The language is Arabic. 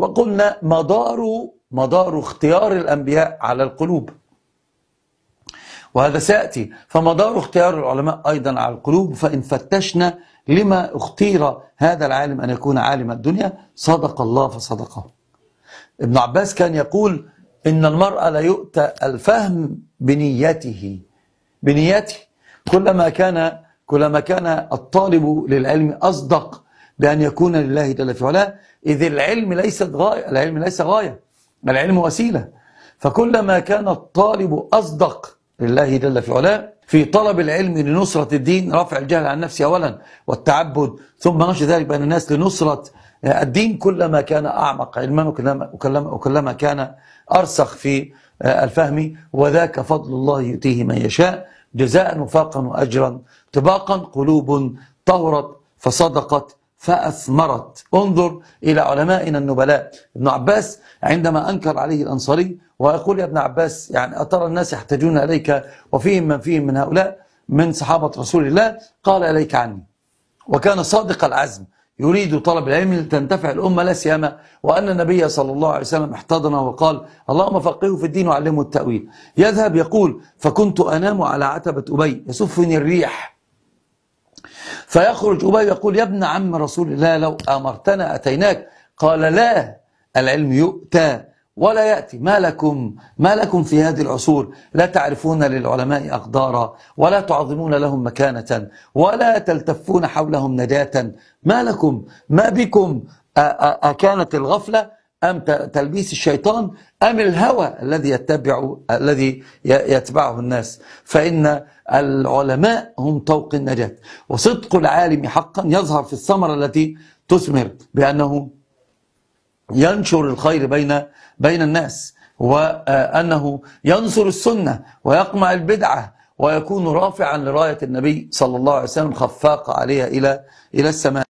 وقلنا مدار مدار اختيار الأنبياء على القلوب وهذا سيأتي فمدار اختيار العلماء أيضا على القلوب فإن فتشنا لما اختير هذا العالم أن يكون عالم الدنيا صدق الله فصدقه ابن عباس كان يقول إن المرأة لا يؤتى الفهم بنيته بنيته كلما كان كلما كان الطالب للعلم أصدق بأن يكون لله جل في علاه إذ العلم ليس غاية العلم ليس غاية العلم وسيلة فكلما كان الطالب أصدق لله جل في علاه في طلب العلم لنصرة الدين رفع الجهل عن نفسه أولا والتعبد ثم نشر ذلك بين الناس لنصرة الدين كلما كان أعمق علما وكلما كان أرسخ في آه، الفهم وذاك فضل الله يؤتيه من يشاء جزاء وفاقا وأجرا طباقا قلوب طهرت فصدقت فأثمرت انظر إلى علمائنا النبلاء ابن عباس عندما أنكر عليه الأنصاري ويقول يا ابن عباس يعني أترى الناس يحتاجون إليك وفيهم من فيهم من هؤلاء من صحابة رسول الله قال إليك عني وكان صادق العزم يريد طلب العلم لتنتفع الأمة لا سيما وأن النبي صلى الله عليه وسلم احتضنه وقال اللهم فقهه في الدين وعلمه التأويل يذهب يقول فكنت أنام على عتبة أبي يسفني الريح فيخرج أبي يقول يا ابن عم رسول الله لو أمرتنا أتيناك قال لا العلم يؤتى ولا يأتي ما لكم, ما لكم في هذه العصور لا تعرفون للعلماء أقدارا ولا تعظمون لهم مكانة ولا تلتفون حولهم نداة ما لكم ما بكم أكانت الغفلة أم تلبيس الشيطان أم الهوى الذي يتبع الذي يتبعه الناس فإن العلماء هم طوق النجاة وصدق العالم حقا يظهر في الثمرة التي تثمر بأنه ينشر الخير بين بين الناس وأنه ينصر السنة ويقمع البدعة ويكون رافعا لراية النبي صلى الله عليه وسلم خفاق عليها إلى إلى السماء